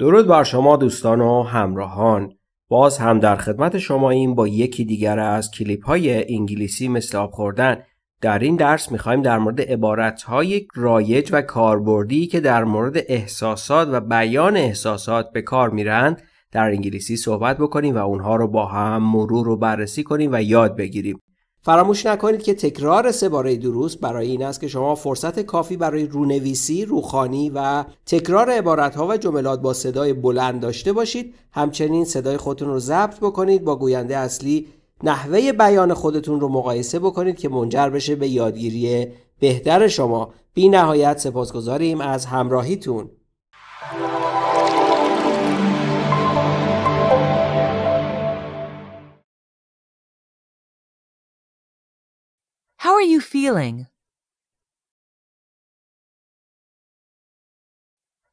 درود بر شما دوستان و همراهان باز هم در خدمت شما این با یکی دیگر از کلیپ های انگلیسی مثل آب خوردن در این درس میخواییم در مورد عبارت های رایج و کاربردی که در مورد احساسات و بیان احساسات به کار میرند در انگلیسی صحبت بکنیم و اونها رو با هم مرور و بررسی کنیم و یاد بگیریم فراموش نکنید که تکرار سه باره درست برای این است که شما فرصت کافی برای رونویسی، روخانی و تکرار عبارتها و جملات با صدای بلند داشته باشید همچنین صدای خودتون رو ضبط بکنید با گوینده اصلی نحوه بیان خودتون رو مقایسه بکنید که منجر بشه به یادگیری بهتر شما بی نهایت سپاسگزاریم از همراهیتون are you feeling?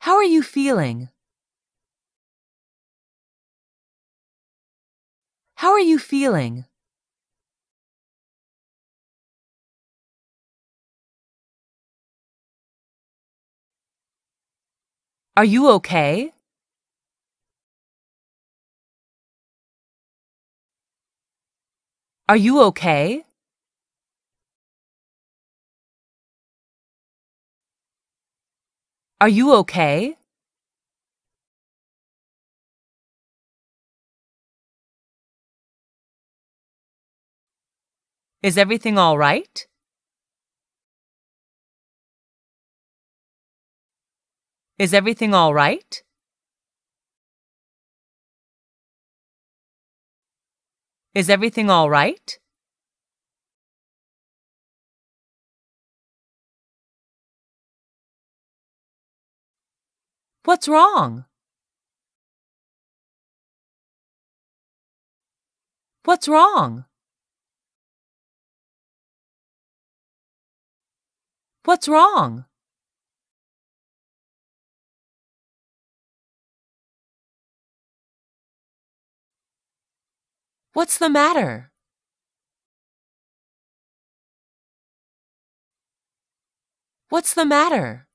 How are you feeling? How are you feeling? Are you okay? Are you okay? Are you okay? Is everything all right? Is everything all right? Is everything all right? What's wrong? What's wrong? What's wrong? What's the matter? What's the matter?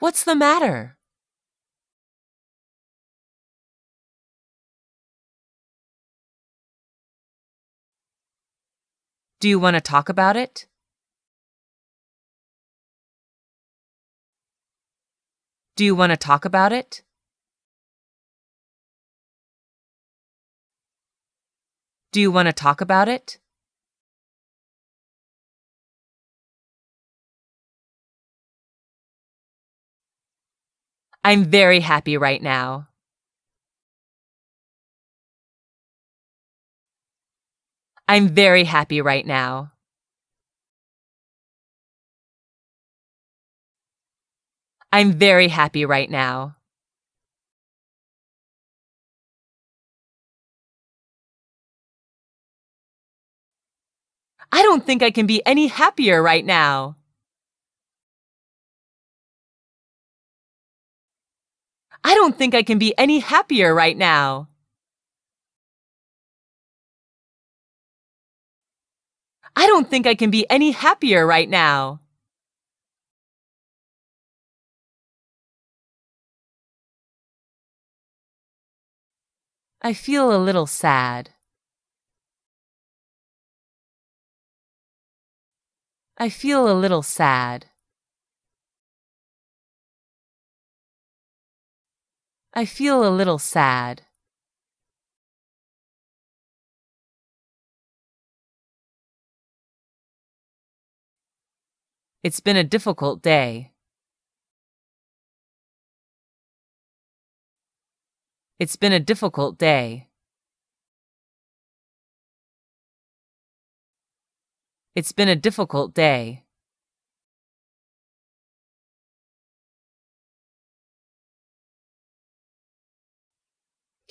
What's the matter? Do you want to talk about it? Do you want to talk about it? Do you want to talk about it? I'm very happy right now. I'm very happy right now. I'm very happy right now. I don't think I can be any happier right now. I don't think I can be any happier right now. I don't think I can be any happier right now. I feel a little sad. I feel a little sad. I feel a little sad. It's been a difficult day. It's been a difficult day. It's been a difficult day.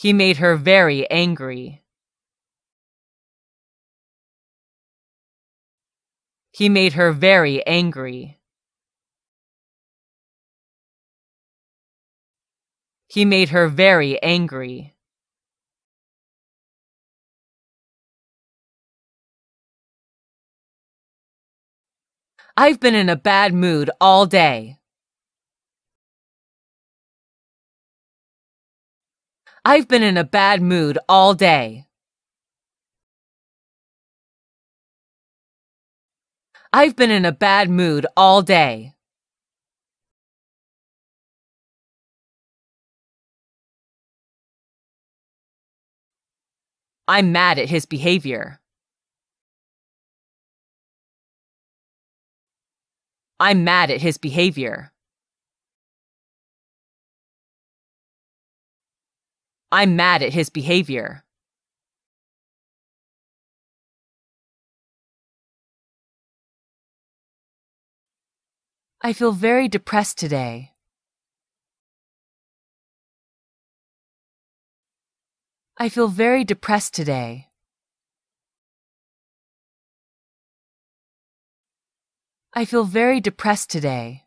He made her very angry. He made her very angry. He made her very angry. I've been in a bad mood all day. I've been in a bad mood all day. I've been in a bad mood all day. I'm mad at his behavior. I'm mad at his behavior. I'm mad at his behavior. I feel very depressed today. I feel very depressed today. I feel very depressed today.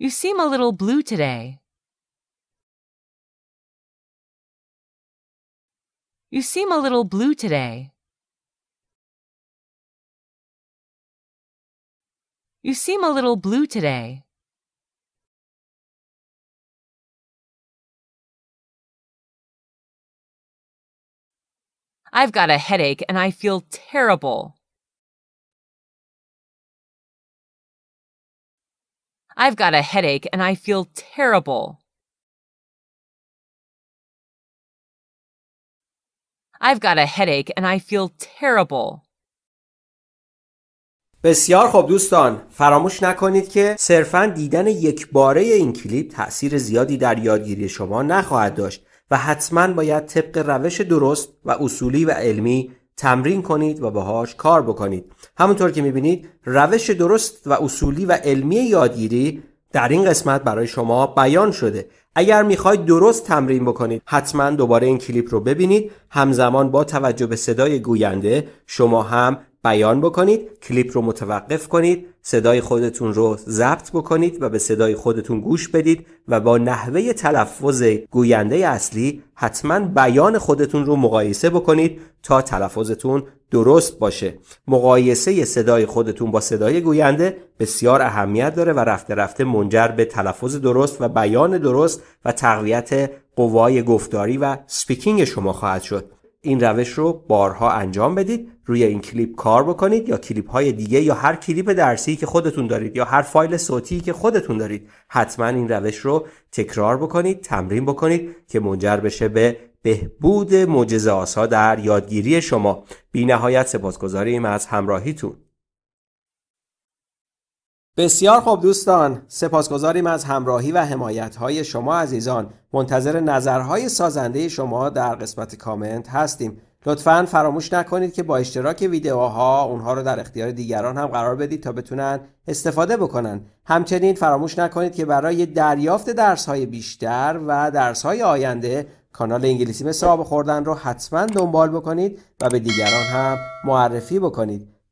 You seem a little blue today. You seem a little blue today. You seem a little blue today. I've got a headache and I feel terrible. I've got a headache and I feel terrible. I've got a headache and I feel terrible. بسیار خوب دوستان فراموش نکنید که صرفا دیدن یک باره این کلیپ تاثیر زیادی در یادگیری شما نخواهد داشت و حتما باید طبق روش درست و اصولی و علمی تمرین کنید و باهاش کار بکنید همونطور که میبینید روش درست و اصولی و علمی یادگیری در این قسمت برای شما بیان شده اگر میخواید درست تمرین بکنید حتما دوباره این کلیپ رو ببینید همزمان با توجه به صدای گوینده شما هم بیان بکنید کلیپ رو متوقف کنید صدای خودتون رو ضبط بکنید و به صدای خودتون گوش بدید و با نحوه تلفظ گوینده اصلی حتما بیان خودتون رو مقایسه بکنید تا تلفظتون درست باشه مقایسه صدای خودتون با صدای گوینده بسیار اهمیت داره و رفته رفته منجر به تلفظ درست و بیان درست و تقویت قوای گفتاری و سپیکینگ شما خواهد شد این روش رو بارها انجام بدید روی این کلیپ کار بکنید یا کلیپ های دیگه یا هر کلیپ درسی که خودتون دارید یا هر فایل صوتی که خودتون دارید حتما این روش رو تکرار بکنید تمرین بکنید که منجر بشه به بهبود معجزه آسا در یادگیری شما بی نهایت سپاسگزاریم از همراهیتون بسیار خوب دوستان سپاسگزاریم از همراهی و حمایت های شما عزیزان منتظر نظرهای سازنده شما در قسمت کامنت هستیم لطفا فراموش نکنید که با اشتراک ویدیوها اونها رو در اختیار دیگران هم قرار بدید تا بتونن استفاده بکنن همچنین فراموش نکنید که برای دریافت درس های بیشتر و درس های آینده کانال انگلیسی به صاحب خوردن رو حتما دنبال بکنید و به دیگران هم معرفی بکنید